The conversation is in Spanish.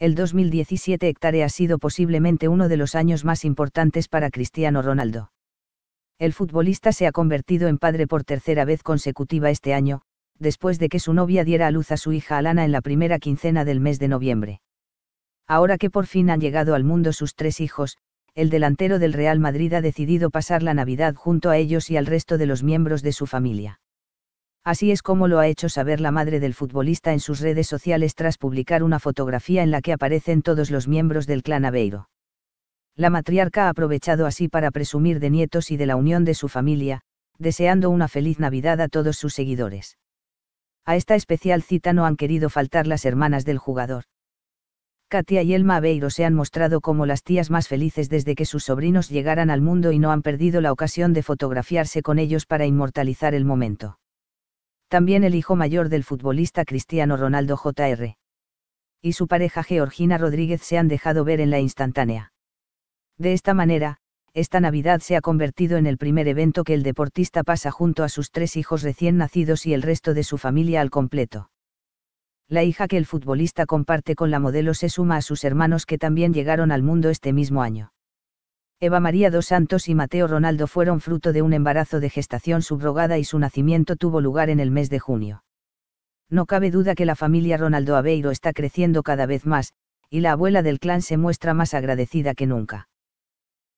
el 2017 Hectare ha sido posiblemente uno de los años más importantes para Cristiano Ronaldo. El futbolista se ha convertido en padre por tercera vez consecutiva este año, después de que su novia diera a luz a su hija Alana en la primera quincena del mes de noviembre. Ahora que por fin han llegado al mundo sus tres hijos, el delantero del Real Madrid ha decidido pasar la Navidad junto a ellos y al resto de los miembros de su familia. Así es como lo ha hecho saber la madre del futbolista en sus redes sociales tras publicar una fotografía en la que aparecen todos los miembros del clan Aveiro. La matriarca ha aprovechado así para presumir de nietos y de la unión de su familia, deseando una feliz Navidad a todos sus seguidores. A esta especial cita no han querido faltar las hermanas del jugador. Katia y Elma Aveiro se han mostrado como las tías más felices desde que sus sobrinos llegaran al mundo y no han perdido la ocasión de fotografiarse con ellos para inmortalizar el momento también el hijo mayor del futbolista Cristiano Ronaldo Jr. y su pareja Georgina Rodríguez se han dejado ver en la instantánea. De esta manera, esta Navidad se ha convertido en el primer evento que el deportista pasa junto a sus tres hijos recién nacidos y el resto de su familia al completo. La hija que el futbolista comparte con la modelo se suma a sus hermanos que también llegaron al mundo este mismo año. Eva María dos Santos y Mateo Ronaldo fueron fruto de un embarazo de gestación subrogada y su nacimiento tuvo lugar en el mes de junio. No cabe duda que la familia Ronaldo Aveiro está creciendo cada vez más, y la abuela del clan se muestra más agradecida que nunca.